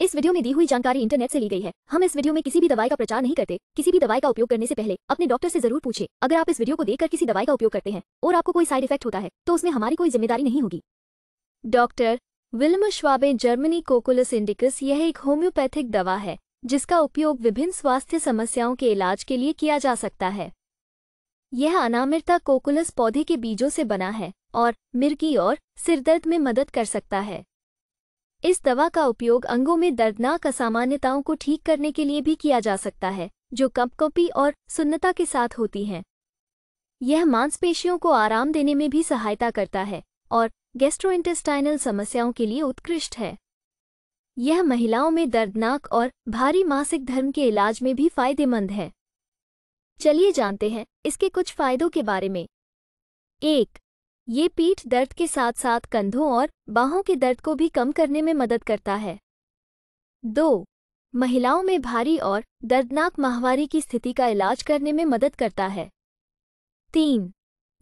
इस वीडियो में दी हुई जानकारी इंटरनेट से ली गई है हम इस वीडियो में किसी भी दवाई का प्रचार नहीं करते किसी भी दवाई का उपयोग करने से पहले अपने डॉक्टर से जरूर पूछे अगर आप इस वीडियो को देखकर किसी दवाई का उपयोग करते हैं और आपको कोई साइड इफेक्ट होता है तो उसमें हमारी कोई जिम्मेदारी नहीं होगी doctor Willmar Schwabe Germany cocculus indicus यह एक होम्योपैथिक दवा है जिसका उपयोग विभिन्न स्वास्थ्य समस्याओं के इलाज के लिए किया जा सकता है यह अनामिरता कोकुलस पौधे के बीजों से बना है और मिर्गी और सिरदर्द में मदद कर सकता है इस दवा का उपयोग अंगों में दर्दनाक असामान्यताओं को ठीक करने के लिए भी किया जा सकता है जो कपकोपी और सुन्नता के साथ होती हैं यह मांसपेशियों को आराम देने में भी सहायता करता है और गैस्ट्रोइंटेस्टाइनल समस्याओं के लिए उत्कृष्ट है यह महिलाओं में दर्दनाक और भारी मासिक धर्म के इलाज में भी फायदेमंद है चलिए जानते हैं इसके कुछ फायदों के बारे में एक ये पीठ दर्द के साथ साथ कंधों और बाहों के दर्द को भी कम करने में मदद करता है दो महिलाओं में भारी और दर्दनाक माहवारी की स्थिति का इलाज करने में मदद करता है तीन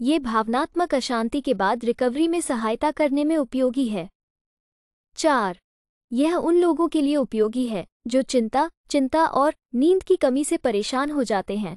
ये भावनात्मक अशांति के बाद रिकवरी में सहायता करने में उपयोगी है चार यह उन लोगों के लिए उपयोगी है जो चिंता चिंता और नींद की कमी से परेशान हो जाते हैं